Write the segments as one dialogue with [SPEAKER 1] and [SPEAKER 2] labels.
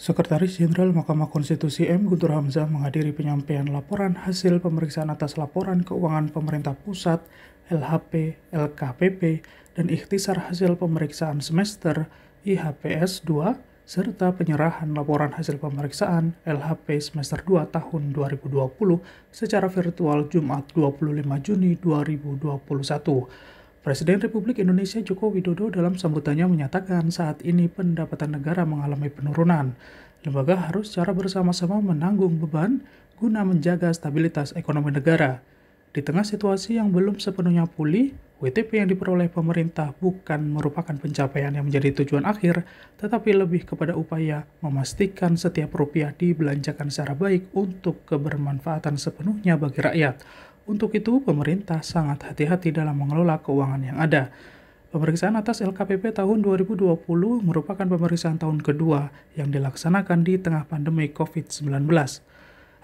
[SPEAKER 1] Sekretaris Jenderal Mahkamah Konstitusi M. Guntur Hamzah menghadiri penyampaian laporan hasil pemeriksaan atas laporan keuangan pemerintah pusat, LHP, LKPP, dan ikhtisar hasil pemeriksaan semester IHPS 2 serta penyerahan laporan hasil pemeriksaan LHP semester 2 tahun 2020 secara virtual Jumat 25 Juni 2021. Presiden Republik Indonesia Joko Widodo dalam sambutannya menyatakan saat ini pendapatan negara mengalami penurunan. Lembaga harus secara bersama-sama menanggung beban guna menjaga stabilitas ekonomi negara. Di tengah situasi yang belum sepenuhnya pulih, WTP yang diperoleh pemerintah bukan merupakan pencapaian yang menjadi tujuan akhir, tetapi lebih kepada upaya memastikan setiap rupiah dibelanjakan secara baik untuk kebermanfaatan sepenuhnya bagi rakyat. Untuk itu, pemerintah sangat hati-hati dalam mengelola keuangan yang ada. Pemeriksaan atas LKPP tahun 2020 merupakan pemeriksaan tahun kedua yang dilaksanakan di tengah pandemi COVID-19.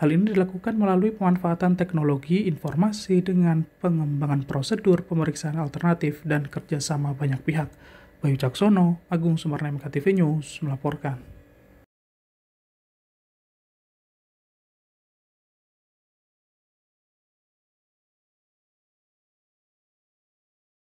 [SPEAKER 1] Hal ini dilakukan melalui pemanfaatan teknologi informasi dengan pengembangan prosedur pemeriksaan alternatif dan kerjasama banyak pihak. Bayu Caksono, Agung Sumarna MKTV News melaporkan.